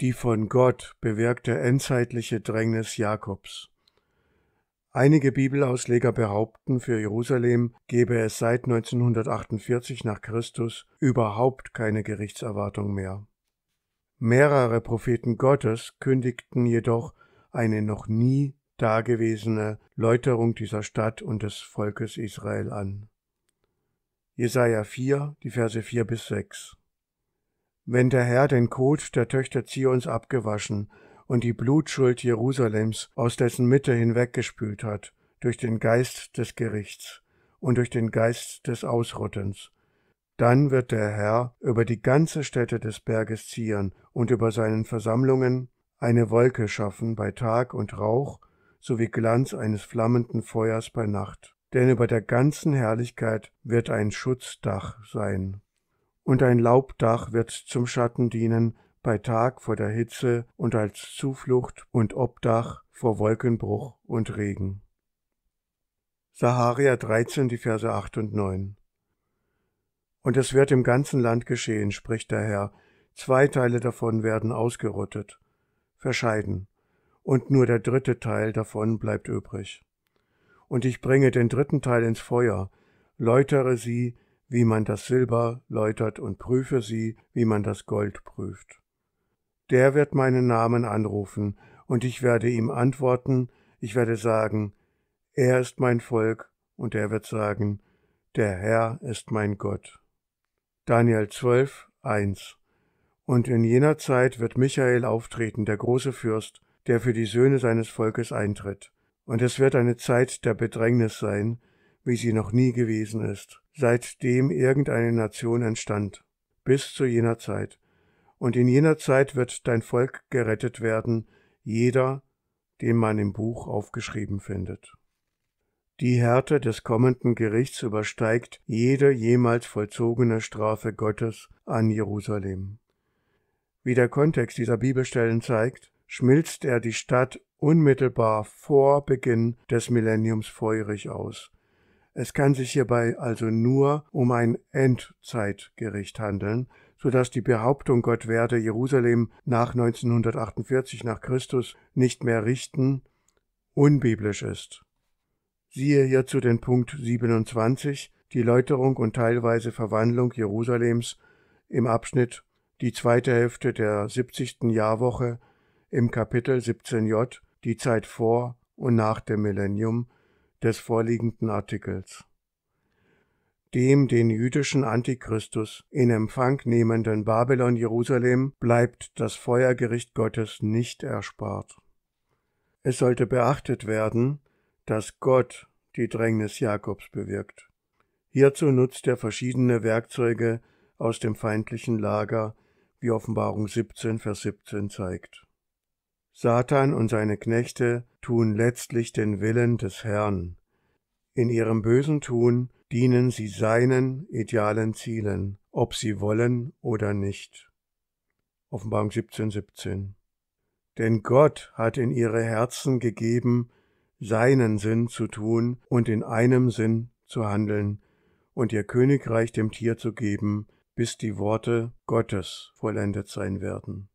die von Gott bewirkte endzeitliche Drängnis Jakobs. Einige Bibelausleger behaupten, für Jerusalem gebe es seit 1948 nach Christus überhaupt keine Gerichtserwartung mehr. Mehrere Propheten Gottes kündigten jedoch eine noch nie dagewesene Läuterung dieser Stadt und des Volkes Israel an. Jesaja 4, die Verse 4 bis 6 wenn der Herr den Kot der Töchter Zions abgewaschen und die Blutschuld Jerusalems aus dessen Mitte hinweggespült hat, durch den Geist des Gerichts und durch den Geist des Ausrottens. Dann wird der Herr über die ganze Stätte des Berges Zion und über seinen Versammlungen eine Wolke schaffen bei Tag und Rauch sowie Glanz eines flammenden Feuers bei Nacht. Denn über der ganzen Herrlichkeit wird ein Schutzdach sein und ein Laubdach wird zum Schatten dienen bei Tag vor der Hitze und als Zuflucht und Obdach vor Wolkenbruch und Regen. Saharia 13, die Verse 8 und 9. Und es wird im ganzen Land geschehen, spricht der Herr, zwei Teile davon werden ausgerottet, verscheiden, und nur der dritte Teil davon bleibt übrig. Und ich bringe den dritten Teil ins Feuer, läutere sie, wie man das Silber läutert und prüfe sie, wie man das Gold prüft. Der wird meinen Namen anrufen, und ich werde ihm antworten, ich werde sagen, er ist mein Volk, und er wird sagen, der Herr ist mein Gott. Daniel 12, 1 Und in jener Zeit wird Michael auftreten, der große Fürst, der für die Söhne seines Volkes eintritt. Und es wird eine Zeit der Bedrängnis sein, wie sie noch nie gewesen ist, seitdem irgendeine Nation entstand, bis zu jener Zeit. Und in jener Zeit wird dein Volk gerettet werden, jeder, den man im Buch aufgeschrieben findet. Die Härte des kommenden Gerichts übersteigt jede jemals vollzogene Strafe Gottes an Jerusalem. Wie der Kontext dieser Bibelstellen zeigt, schmilzt er die Stadt unmittelbar vor Beginn des Millenniums feurig aus, es kann sich hierbei also nur um ein Endzeitgericht handeln, sodass die Behauptung, Gott werde Jerusalem nach 1948 nach Christus nicht mehr richten, unbiblisch ist. Siehe hierzu den Punkt 27, die Läuterung und teilweise Verwandlung Jerusalems im Abschnitt die zweite Hälfte der 70. Jahrwoche im Kapitel 17j, die Zeit vor und nach dem Millennium des vorliegenden Artikels. Dem den jüdischen Antichristus in Empfang nehmenden Babylon Jerusalem bleibt das Feuergericht Gottes nicht erspart. Es sollte beachtet werden, dass Gott die Drängnis Jakobs bewirkt. Hierzu nutzt er verschiedene Werkzeuge aus dem feindlichen Lager, wie Offenbarung 17, Vers 17 zeigt. Satan und seine Knechte tun letztlich den Willen des Herrn. In ihrem bösen Tun dienen sie seinen idealen Zielen, ob sie wollen oder nicht. Offenbarung 17, 17. Denn Gott hat in ihre Herzen gegeben, seinen Sinn zu tun und in einem Sinn zu handeln und ihr Königreich dem Tier zu geben, bis die Worte Gottes vollendet sein werden.